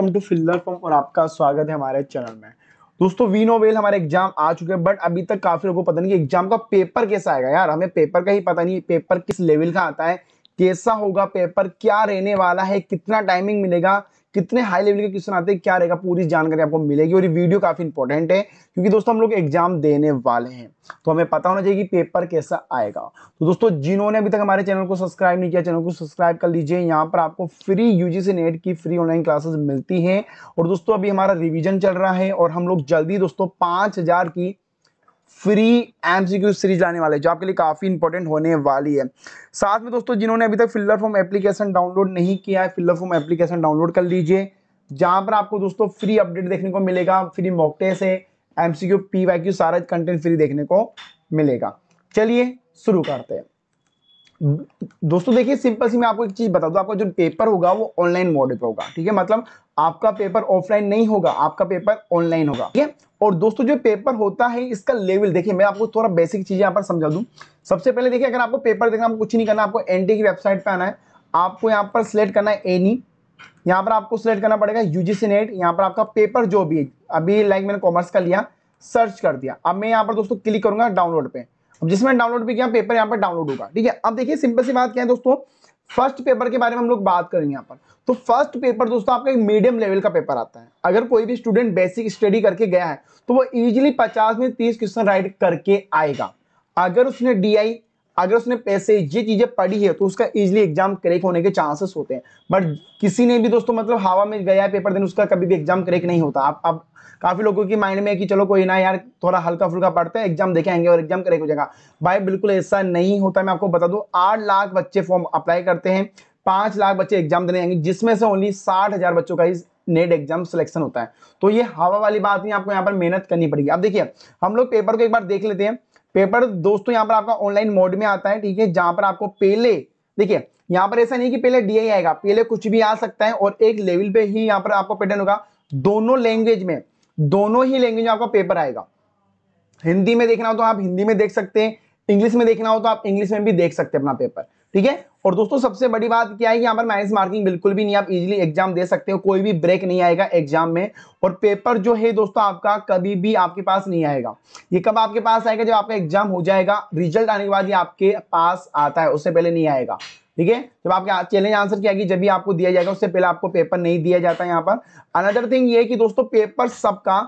welcome to filler form और आपका स्वागत है हमारे चैनल में दोस्तों वीनो वेल हमारे एग्जाम आ चुके हैं बट अभी तक काफी लोगों को पता नहीं कि एग्जाम का पेपर कैसा आएगा यार हमें पेपर का ही पता नहीं पेपर किस लेवल का आता है कैसा होगा पेपर क्या रहने वाला है कितना टाइमिंग मिलेगा कितने हाई लेवल के क्वेश्चन आते हैं क्या रहेगा पूरी जानकारी आपको मिलेगी और ये वीडियो काफ़ी इंपॉर्टेंट है क्योंकि दोस्तों हम लोग एग्जाम देने वाले हैं तो हमें पता होना चाहिए कि पेपर कैसा आएगा तो दोस्तों जिन्होंने अभी तक हमारे चैनल को सब्सक्राइब नहीं किया चैनल को सब्सक्राइब कर लीजिए यहाँ पर आपको फ्री यूजीसी नेट की फ्री ऑनलाइन क्लासेस मिलती है और दोस्तों अभी हमारा रिविजन चल रहा है और हम लोग जल्दी दोस्तों पांच की फ्री एमसीक्यू सीरीज आने वाले जो आपके लिए काफ़ी इंपॉर्टेंट होने वाली है साथ में दोस्तों जिन्होंने अभी तक फिल्लर फॉर्म एप्लीकेशन डाउनलोड नहीं किया है फिल्लर फॉर्म एप्लीकेशन डाउनलोड कर लीजिए जहां पर आपको दोस्तों फ्री अपडेट देखने को मिलेगा free mock test P MCQ Q सारा कंटेंट फ्री देखने को मिलेगा चलिए शुरू करते हैं दोस्तों देखिए सिंपल सी मैं आपको एक चीज़ बता दूं आपका जो पेपर होगा वो ऑनलाइन मॉडल पर होगा ठीक है मतलब आपका पेपर ऑफलाइन नहीं होगा आपका पेपर ऑनलाइन होगा ठीक है और दोस्तों जो पेपर होता है इसका लेवल देखिए मैं आपको थोड़ा बेसिक चीज़ें यहाँ पर समझा दू सबसे पहले देखिए अगर आपको पेपर देखना आपको कुछ नहीं करना आपको एन की वेबसाइट पर आना है आपको यहाँ पर सिलेक्ट करना है एनी यहाँ पर आपको सिलेक्ट करना पड़ेगा यूजीसी नेट यहाँ पर आपका पेपर जो भी अभी लाइक मैंने कॉमर्स का लिया सर्च कर दिया अब मैं यहाँ पर दोस्तों क्लिक करूंगा डाउनलोड पर अब जिसमें डाउनलोड भी किया पेपर यहाँ पर डाउनलोड होगा ठीक है अब देखिए सिंपल सी बात क्या है दोस्तों फर्स्ट पेपर के बारे में हम लोग बात करेंगे यहाँ पर तो फर्स्ट पेपर दोस्तों आपका एक मीडियम लेवल का पेपर आता है अगर कोई भी स्टूडेंट बेसिक स्टडी करके गया है तो वो इजीली 50 में 30 क्वेश्चन राइट करके आएगा अगर उसने डी आई अगर उसने पैसे ये चीजें पढ़ी है तो उसका इजिली एग्जाम क्रेक होने के चांसेस होते हैं बट किसी ने भी दोस्तों मतलब हवा में गया है पेपर देने उसका कभी भी एग्जाम क्रेक नहीं होता आप अब काफी लोगों की माइंड में है कि चलो कोई ना यार थोड़ा हल्का फुल्का पढ़ते हैं एग्जाम देखे आएंगे और एग्जाम क्रेक हो जाएगा भाई बिल्कुल ऐसा नहीं होता मैं आपको बता दू आठ लाख बच्चे फॉर्म अप्लाई करते हैं पांच लाख बच्चे एग्जाम देने आएंगे जिसमें से ओनली साठ हजार बच्चों का नेट एग्जाम सिलेक्शन होता है तो ये हवा वाली बात नहीं आपको यहाँ पर मेहनत करनी पड़ेगी अब देखिए हम लोग पेपर को एक बार देख लेते हैं पेपर दोस्तों यहाँ पर आपका ऑनलाइन मोड में आता है ठीक है जहां पर आपको पहले देखिए यहाँ पर ऐसा नहीं कि पहले आई आएगा पहले कुछ भी आ सकता है और एक लेवल पे ही यहाँ पर आपको पैटर्न होगा दोनों लैंग्वेज में दोनों ही लैंग्वेज में आपका पेपर आएगा हिंदी में देखना हो तो आप हिंदी में देख सकते हैं इंग्लिश में देखना हो तो आप इंग्लिश में भी देख सकते हैं अपना पेपर ठीक है और दोस्तों सबसे बड़ी बात क्या है कि यहाँ पर माइनस मार्किंग बिल्कुल भी नहीं आप इजीली एग्जाम दे सकते हो कोई भी ब्रेक नहीं आएगा एग्जाम में और पेपर जो है दोस्तों आपका कभी भी आपके पास नहीं आएगा ये कब आपके पास आएगा जब आपका एग्जाम हो जाएगा रिजल्ट आने के बाद ये आपके पास आता है उससे पहले नहीं आएगा ठीक है जब आपके चैलेंज आंसर किया जब भी आपको दिया जाएगा उससे पहले आपको पेपर नहीं दिया जाता यहाँ पर अनदर थिंग ये कि दोस्तों पेपर सबका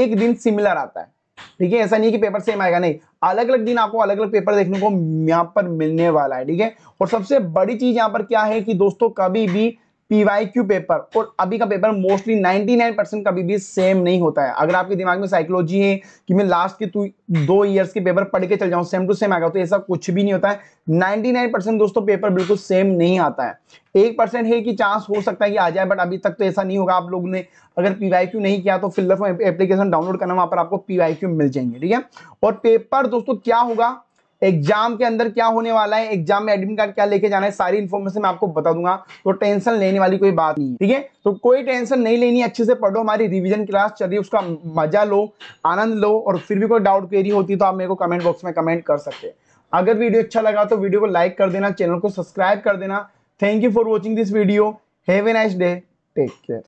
एक दिन सिमिलर आता है ठीक है ऐसा नहीं कि पेपर सेम आएगा नहीं अलग अलग दिन आपको अलग अलग पेपर देखने को यहाँ पर मिलने वाला है ठीक है और सबसे बड़ी चीज यहाँ पर क्या है कि दोस्तों कभी भी पीवाईक्यू पेपर और अभी का पेपर मोस्टली 99 परसेंट कभी भी सेम नहीं होता है अगर आपके दिमाग में साइकोलॉजी है कि मैं लास्ट के दो इयर्स के पेपर पढ़ के चल जाऊं सेम टू सेम आएगा तो ऐसा कुछ भी नहीं होता है 99 परसेंट दोस्तों पेपर बिल्कुल सेम नहीं आता है एक परसेंट है कि चांस हो सकता है कि आ जाए बट अभी तक तो ऐसा नहीं होगा आप लोगों ने अगर पी नहीं किया तो फिल्डर एप्लीकेशन डाउनलोड करना वहां पर आपको पी मिल जाएंगे ठीक है और पेपर दोस्तों क्या होगा एग्जाम के अंदर क्या होने वाला है एग्जाम में एडमिट कार्ड क्या लेके जाना है सारी इन्फॉर्मेशन मैं आपको बता दूंगा तो टेंशन लेने वाली कोई बात नहीं ठीक है तो कोई टेंशन नहीं लेनी अच्छे से पढ़ो हमारी रिवीजन क्लास चल रही है उसका मजा लो आनंद लो और फिर भी कोई डाउट क्वेरी होती है तो आप मेरे को कमेंट बॉक्स में कमेंट कर सकते अगर वीडियो अच्छा लगा तो वीडियो को लाइक कर देना चैनल को सब्सक्राइब कर देना thank you for watching this video have a nice day take care